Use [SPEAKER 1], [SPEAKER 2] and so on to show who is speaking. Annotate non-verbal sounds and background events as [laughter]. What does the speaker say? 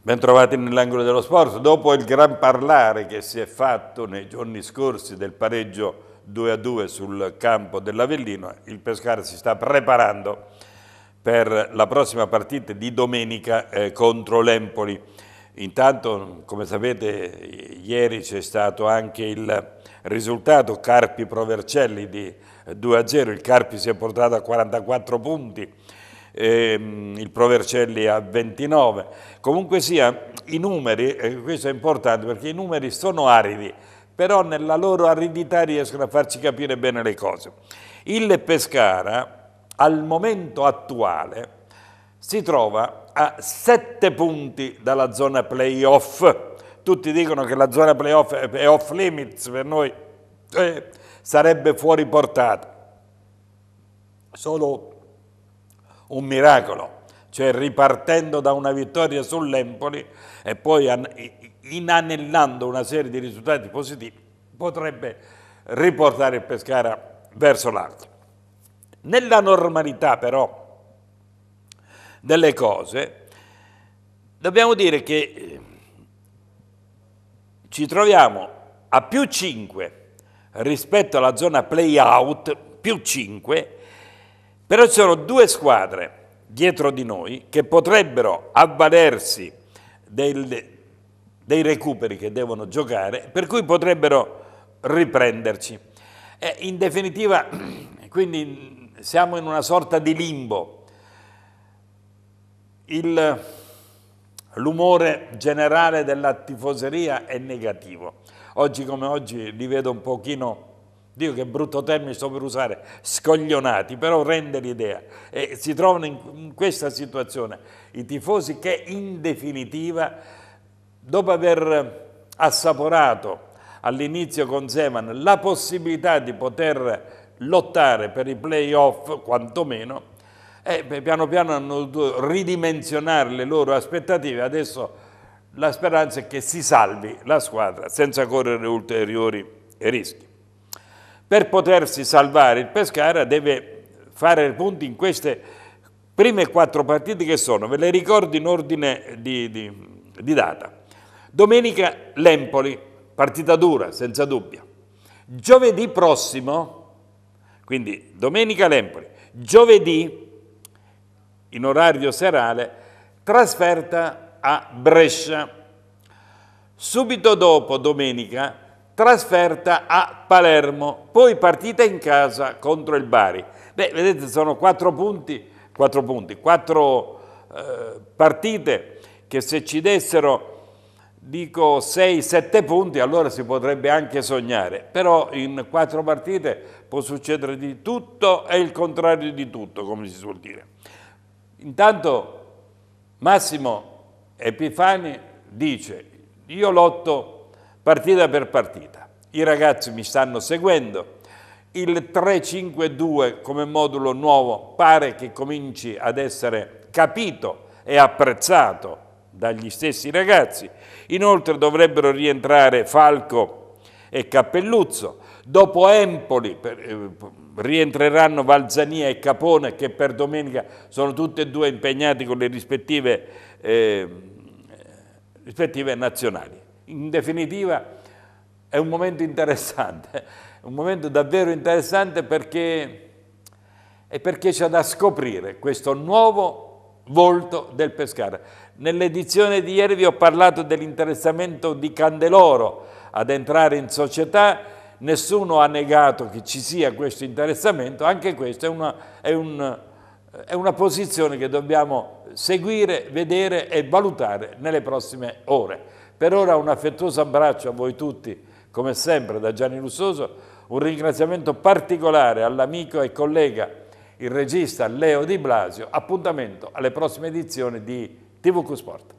[SPEAKER 1] Bentrovati nell'angolo dello sport. Dopo il gran parlare che si è fatto nei giorni scorsi del pareggio 2-2 sul campo dell'Avellino, il Pescara si sta preparando per la prossima partita di domenica eh, contro l'Empoli. Intanto, come sapete, ieri c'è stato anche il risultato Carpi-Provercelli di 2 a 0, il Carpi si è portato a 44 punti, ehm, il Provercelli a 29. Comunque sia, i numeri, eh, questo è importante perché i numeri sono aridi, però nella loro aridità riescono a farci capire bene le cose. Il Pescara, al momento attuale, si trova a 7 punti dalla zona playoff. Tutti dicono che la zona playoff è off limits per noi, eh, sarebbe fuori portata. Solo un miracolo, cioè ripartendo da una vittoria sull'Empoli e poi inanellando una serie di risultati positivi, potrebbe riportare il Pescara verso l'alto. Nella normalità però delle cose, dobbiamo dire che eh, ci troviamo a più 5 rispetto alla zona play-out, più 5, però ci sono due squadre dietro di noi che potrebbero avvalersi del, dei recuperi che devono giocare, per cui potrebbero riprenderci. Eh, in definitiva, [clears throat] quindi siamo in una sorta di limbo il, l'umore generale della tifoseria è negativo. Oggi come oggi li vedo un pochino, dico che brutto termine sto per usare, scoglionati, però rende l'idea. E si trovano in questa situazione i tifosi che in definitiva, dopo aver assaporato all'inizio con Zeman la possibilità di poter lottare per i playoff, quantomeno, e eh, piano piano hanno dovuto ridimensionare le loro aspettative, adesso la speranza è che si salvi la squadra senza correre ulteriori rischi. Per potersi salvare il Pescara deve fare punti in queste prime quattro partite che sono, ve le ricordo in ordine di, di, di data. Domenica l'Empoli, partita dura senza dubbio. Giovedì prossimo, quindi domenica l'Empoli, giovedì in orario serale, trasferta a Brescia. Subito dopo, domenica, trasferta a Palermo, poi partita in casa contro il Bari. Beh, vedete, sono quattro punti, quattro punti, quattro eh, partite che se ci dessero dico sei, sette punti, allora si potrebbe anche sognare, però in quattro partite può succedere di tutto e il contrario di tutto, come si suol dire. Intanto Massimo Epifani dice, io lotto partita per partita, i ragazzi mi stanno seguendo, il 352 come modulo nuovo pare che cominci ad essere capito e apprezzato dagli stessi ragazzi. Inoltre dovrebbero rientrare Falco e Cappelluzzo, Dopo Empoli per, eh, rientreranno Valzania e Capone che per domenica sono tutti e due impegnati con le rispettive, eh, rispettive nazionali. In definitiva è un momento interessante, [laughs] un momento davvero interessante perché, perché c'è da scoprire questo nuovo volto del Pescara. Nell'edizione di ieri vi ho parlato dell'interessamento di Candeloro ad entrare in società, nessuno ha negato che ci sia questo interessamento, anche questa è una, è un, è una posizione che dobbiamo seguire, vedere e valutare nelle prossime ore. Per ora un affettuoso abbraccio a voi tutti, come sempre, da Gianni Lussoso, un ringraziamento particolare all'amico e collega, il regista Leo Di Blasio, appuntamento alle prossime edizioni di TVQ Sport.